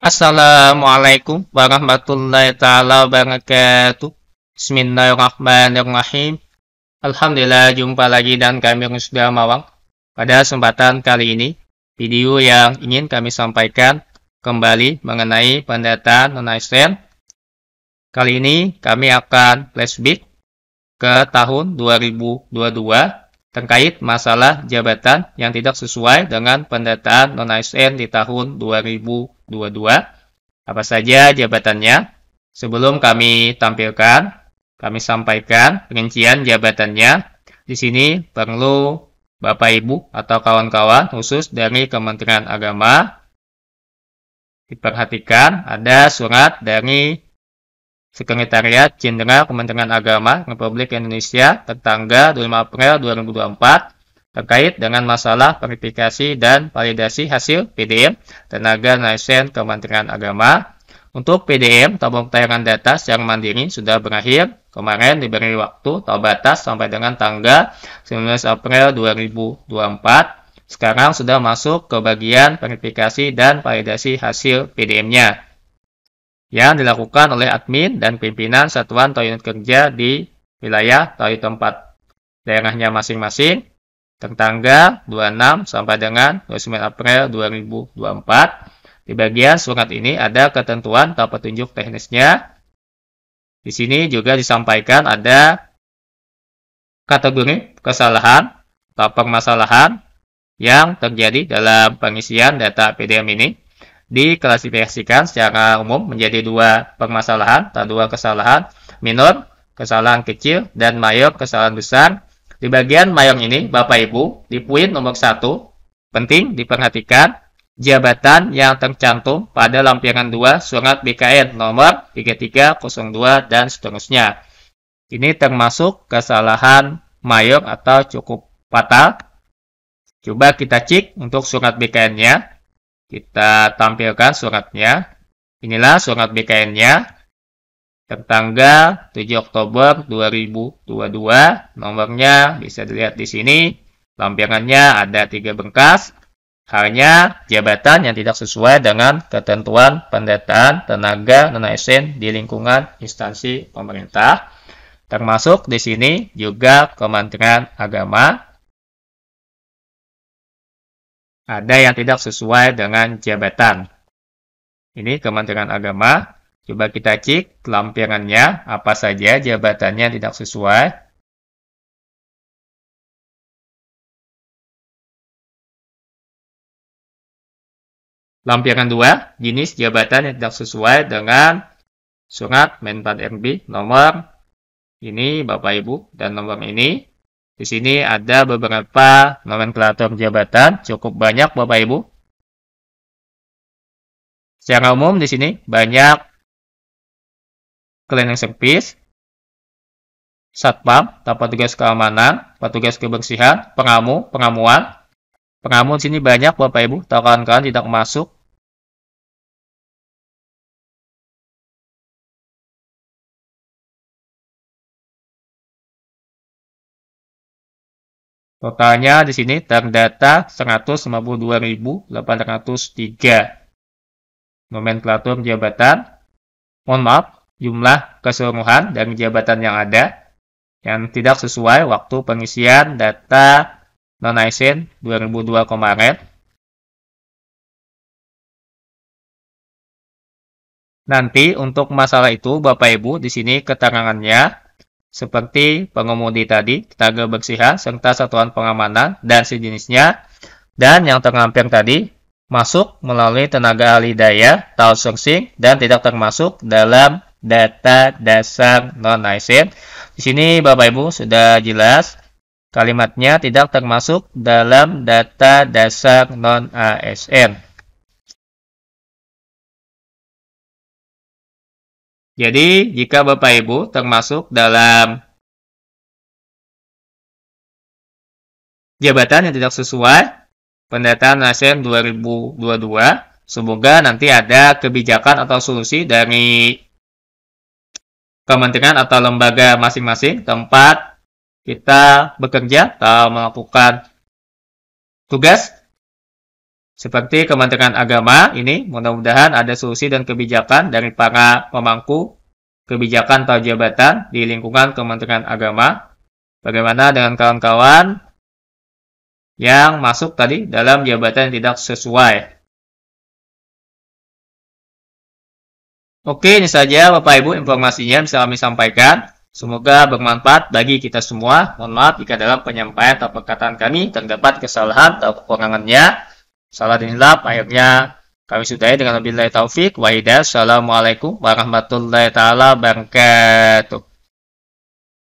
Assalamualaikum warahmatullahi taala wabarakatuh. Bismillahirrahmanirrahim. Alhamdulillah jumpa lagi dan kami sudah mawang. Pada kesempatan kali ini, video yang ingin kami sampaikan kembali mengenai pendataan non Islam. Kali ini kami akan flashback ke tahun 2022 terkait masalah jabatan yang tidak sesuai dengan pendataan non-ASN di tahun 2022. Apa saja jabatannya? Sebelum kami tampilkan, kami sampaikan rincian jabatannya. Di sini perlu Bapak Ibu atau kawan-kawan khusus dari Kementerian Agama diperhatikan ada surat dari Sekretariat Jenderal Kementerian Agama Republik Indonesia tertanggal 25 April 2024 terkait dengan masalah verifikasi dan validasi hasil PDM Tenaga nasen Kementerian Agama. Untuk PDM, tabung tayangan data secara mandiri sudah berakhir. Kemarin diberi waktu atau batas sampai dengan tanggal 19 April 2024 sekarang sudah masuk ke bagian verifikasi dan validasi hasil PDM-nya yang dilakukan oleh admin dan pimpinan satuan atau unit kerja di wilayah atau tempat daerahnya masing-masing tertanggal 26 sampai dengan 29 April 2024. Di bagian surat ini ada ketentuan atau petunjuk teknisnya. Di sini juga disampaikan ada kategori kesalahan atau permasalahan yang terjadi dalam pengisian data PDM ini diklasifikasikan secara umum menjadi dua permasalahan atau dua kesalahan minor, kesalahan kecil, dan mayor, kesalahan besar. Di bagian mayor ini, Bapak Ibu, di poin nomor satu penting diperhatikan jabatan yang tercantum pada lampiran dua surat BKN nomor 3302 dan seterusnya. Ini termasuk kesalahan mayor atau cukup fatal. Coba kita cek untuk surat BKN-nya. Kita tampilkan suratnya. Inilah surat BKN-nya tertanggal 7 Oktober 2022. Nomornya bisa dilihat di sini. Lampirannya ada tiga bengkas. Hanya jabatan yang tidak sesuai dengan ketentuan pendataan tenaga non-asn di lingkungan instansi pemerintah. Termasuk di sini juga Kementerian Agama ada yang tidak sesuai dengan jabatan. Ini Kementerian Agama. Coba kita cek lampirannya, apa saja jabatannya tidak sesuai. Lampiran 2, jenis jabatan yang tidak sesuai dengan surat Menpan RB nomor ini Bapak Ibu dan nomor ini di sini ada beberapa nomenklatur jabatan, cukup banyak Bapak Ibu. Secara umum di sini banyak cleaning service, satpam, tanpa tugas keamanan, petugas kebersihan, pengamu, pengamuan. Pengamu di sini banyak Bapak Ibu, tahu kawan-kawan tidak masuk Totalnya di sini terdata 152.803 nomenklatur jabatan. Mohon maaf, jumlah keseluruhan dan jabatan yang ada yang tidak sesuai waktu pengisian data non 2002 kemarin. Nanti untuk masalah itu Bapak Ibu di sini keterangannya seperti pengemudi tadi, tenaga bersihan, serta satuan pengamanan dan sejenisnya. Dan yang terlampir tadi masuk melalui tenaga alih daya, outsourcing, dan tidak termasuk dalam data dasar non-ISIN. Di sini Bapak Ibu sudah jelas kalimatnya tidak termasuk dalam data dasar non-ASN. Jadi, jika Bapak Ibu termasuk dalam jabatan yang tidak sesuai pendataan ASEAN 2022, semoga nanti ada kebijakan atau solusi dari kementerian atau lembaga masing-masing tempat kita bekerja atau melakukan tugas seperti Kementerian Agama ini, mudah-mudahan ada solusi dan kebijakan dari para pemangku kebijakan atau jabatan di lingkungan Kementerian Agama. Bagaimana dengan kawan-kawan yang masuk tadi dalam jabatan yang tidak sesuai Oke, ini saja Bapak Ibu informasinya yang bisa kami sampaikan. Semoga bermanfaat bagi kita semua. Mohon maaf jika dalam penyampaian atau perkataan kami terdapat kesalahan atau kekurangannya salah dihinlap. Akhirnya kami sudahi dengan wabillahi taufik. Wahidah. Assalamualaikum warahmatullahi wabarakatuh.